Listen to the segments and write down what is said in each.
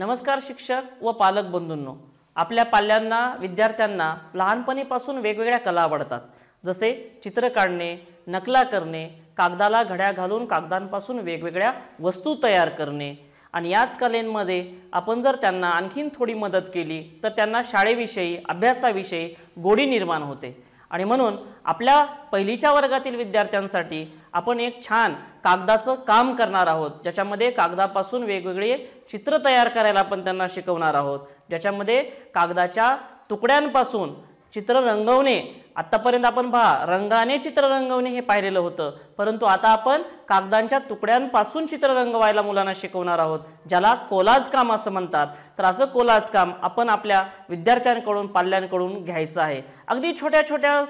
नमस्कार शिक्षक व पालक बंधूंनो आपल्या पाल्यांना विद्यार्थ्यांना लहानपणीपासून वेगवेगळ्या कला आवडतात जसे चित्र काढणे नकला करणे कागदाला घड्या घालून कागदांपासून वेगवेगळ्या वस्तू तयार करणे आणि याच कलेंमध्ये आपण जर त्यांना आणखीन थोडी मदत केली तर त्यांना शाळेविषयी अभ्यासाविषयी गोडी निर्माण होते आणि म्हणून आपल्या पहिलीच्या वर्गातील विद्यार्थ्यांसाठी आपण एक छान कागदाचं काम करणार आहोत ज्याच्यामध्ये कागदापासून वेगवेगळे चित्र तयार करायला आपण त्यांना शिकवणार आहोत ज्याच्यामध्ये कागदाच्या तुकड्यांपासून चित्र रंगवणे आत्तापर्यंत आपण पहा रंगाने चित्र रंगवणे हे पाहिलेलं होतं परंतु आता आपण कागदांच्या तुकड्यांपासून चित्र रंगवायला मुलांना शिकवणार आहोत ज्याला कोलाज काम असं म्हणतात तर असं कोलाज काम आपण आपल्या विद्यार्थ्यांकडून पाल्यांकडून घ्यायचं आहे अगदी छोट्या छोट्या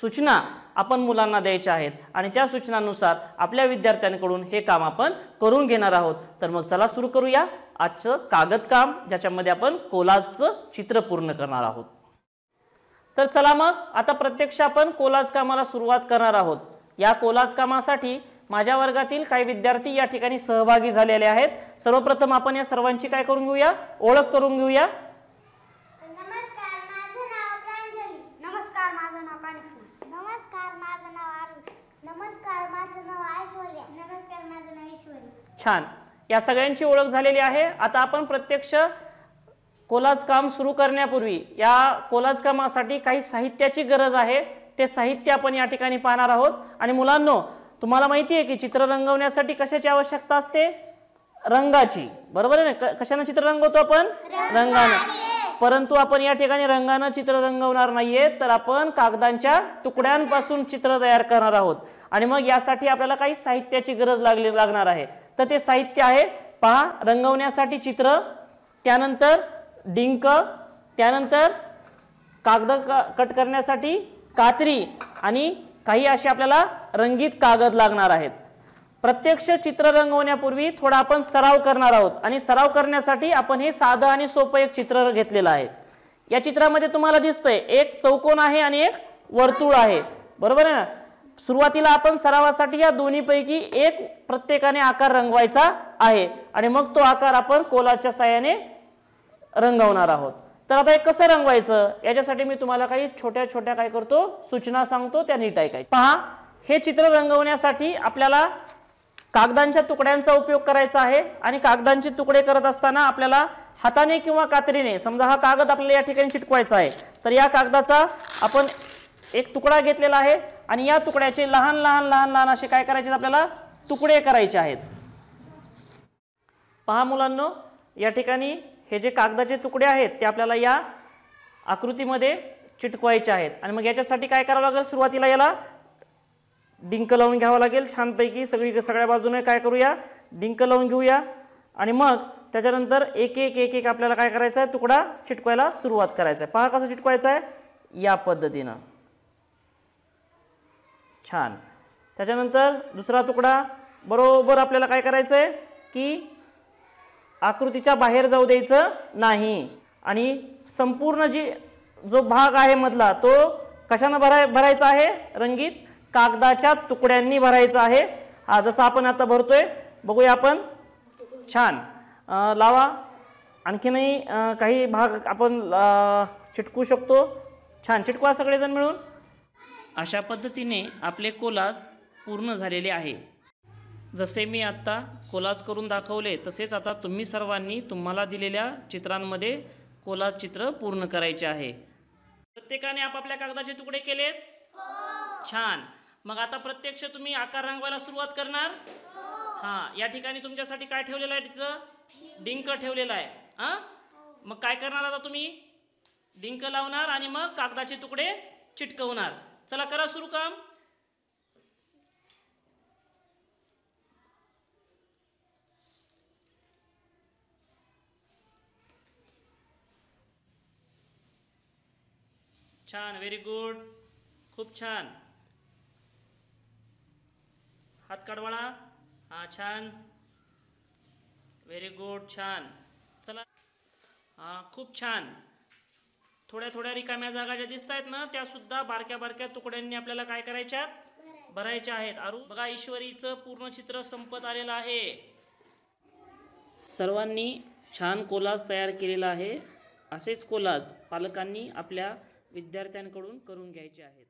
सूचना आपण मुलांना द्यायच्या आहेत आणि त्या सूचनांनुसार आपल्या विद्यार्थ्यांकडून हे काम आपण करून घेणार आहोत तर मग चला सुरू करूया आजचं कागद काम ज्याच्यामध्ये आपण कोलाजचं चित्र पूर्ण करणार आहोत तर चला मग आता प्रत्यक्ष आपण कोलाज कामाला सुरुवात करणार आहोत या कोलाज कामासाठी माझ्या वर्गातील काही विद्यार्थी या ठिकाणी सहभागी झालेले आहेत सर्वप्रथम आपण या सर्वांची काय करून घेऊया ओळख करून घेऊया छान या सगळ्यांची ओळख झालेली आहे आता आपण प्रत्यक्ष कोलाज काम सुरू करण्यापूर्वी या कोलाज कामासाठी काही साहित्याची गरज आहे ते साहित्य आपण या ठिकाणी पाहणार आहोत आणि मुलांनो तुम्हाला माहिती आहे की चित्र रंगवण्यासाठी कशाची आवश्यकता असते रंगाची बरोबर आहे ना कशानं चित्र रंगवतो आपण रंगानं परंतु आपण या ठिकाणी रंगानं चित्र रंगवणार नाहीये तर आपण कागदांच्या तुकड्यांपासून चित्र तयार करणार आहोत आणि मग यासाठी आपल्याला काही साहित्याची गरज लागली लागणार आहे तर ते साहित्य आहे पहा रंगवण्यासाठी चित्र त्यानंतर डिंक त्यानंतर कागद कट करण्यासाठी कात्री आणि काही असे आपल्याला रंगीत कागद लागणार आहेत प्रत्यक्ष चित्र रंगवण्यापूर्वी थोडा आपण सराव करणार आहोत आणि सराव करण्यासाठी आपण हे साधं आणि सोपं एक चित्र घेतलेलं आहे या चित्रामध्ये तुम्हाला दिसतंय एक चौकोन आहे आणि एक वर्तुळ आहे बरोबर आहे ना सुरुवातीला आपण सरावासाठी या दोन्हीपैकी एक प्रत्येकाने आकार रंगवायचा आहे आणि मग तो आकार आपण कोलाच्या साह्याने रंगवणार आहोत तर आता हे कसं रंगवायचं याच्यासाठी मी तुम्हाला काही छोट्या छोट्या काय करतो सूचना सांगतो त्या नीट ऐकायची पहा हे चित्र रंगवण्यासाठी आपल्याला कागदांच्या तुकड्यांचा उपयोग करायचा आहे आणि कागदांचे तुकडे करत असताना आपल्याला हाताने किंवा कात्रीने समजा हा कागद आपल्याला या ठिकाणी चिटकवायचा आहे तर या कागदाचा आपण एक तुकडा घेतलेला आहे आणि या तुकड्याचे लहान लहान लहान लहान असे काय करायचे आपल्याला तुकडे करायचे आहेत पहा मुलांनो या ठिकाणी हे जे कागदाचे तुकडे आहेत ते आपल्याला या आकृतीमध्ये चिटकवायचे आहेत आणि मग याच्यासाठी काय करावं लागेल सुरुवातीला याला डिंक लावून घ्यावं लागेल छानपैकी सगळी सगळ्या बाजूने काय करूया डिंक लावून घेऊया आणि मग त्याच्यानंतर एक एक एक एक आपल्याला काय करायचं आहे तुकडा चिटकवायला सुरुवात करायचा आहे पहा कसं चिटकवायचं आहे या पद्धतीनं छान त्याच्यानंतर दुसरा तुकडा बरोबर आपल्याला काय करायचं आहे की आकृतीच्या बाहेर जाऊ द्यायचं नाही आणि संपूर्ण जी जो भाग आहे मधला तो कशानं भराय भरायचा आहे रंगीत कागदाच्या तुकड्यांनी भरायचा आहे हा जसं आपण आता भरतोय बघूया आपण छान लावा आणखीनही काही भाग आपण चिटकू शकतो छान चिटकवा सगळेजण मिळून अशा पद्धतीने आपले कोलाज पूर्ण झालेले आहे जसे मी आत्ता कोलाज करून दाखवले तसेच आता तुम्ही सर्वांनी तुम्हाला दिलेल्या चित्रांमध्ये कोलाज चित्र पूर्ण करायचे आहे प्रत्येकाने आपापल्या कागदाचे तुकडे केलेत हो. छान मग आता प्रत्यक्ष तुम्ही आकार रंगवायला सुरुवात करणार हो. हां या ठिकाणी तुमच्यासाठी काय ठेवलेलं आहे तिथं डिंक ठेवलेलं आहे हां हो. मग काय करणार आता तुम्ही डिंक लावणार आणि मग कागदाचे तुकडे चिटकवणार चला करा सुरू काम छान व्हेरी गुड खूप छान हात काढवाळा हां छान व्हेरी गुड छान चला हां खूप छान थोड्या थोड्या रिकाम्या जागा ज्या दिसत आहेत ना त्यासुद्धा बारक्या बारक्या तुकड्यांनी आपल्याला काय करायच्यात भरायच्या आहेत अरू बघा ईश्वरीचं पूर्ण चित्र संपत आलेलं आहे सर्वांनी छान कोलाज तयार केलेला आहे असेच कोलाज पालकांनी आपल्या विद्यार्थ्यांकडून करून घ्यायचे आहेत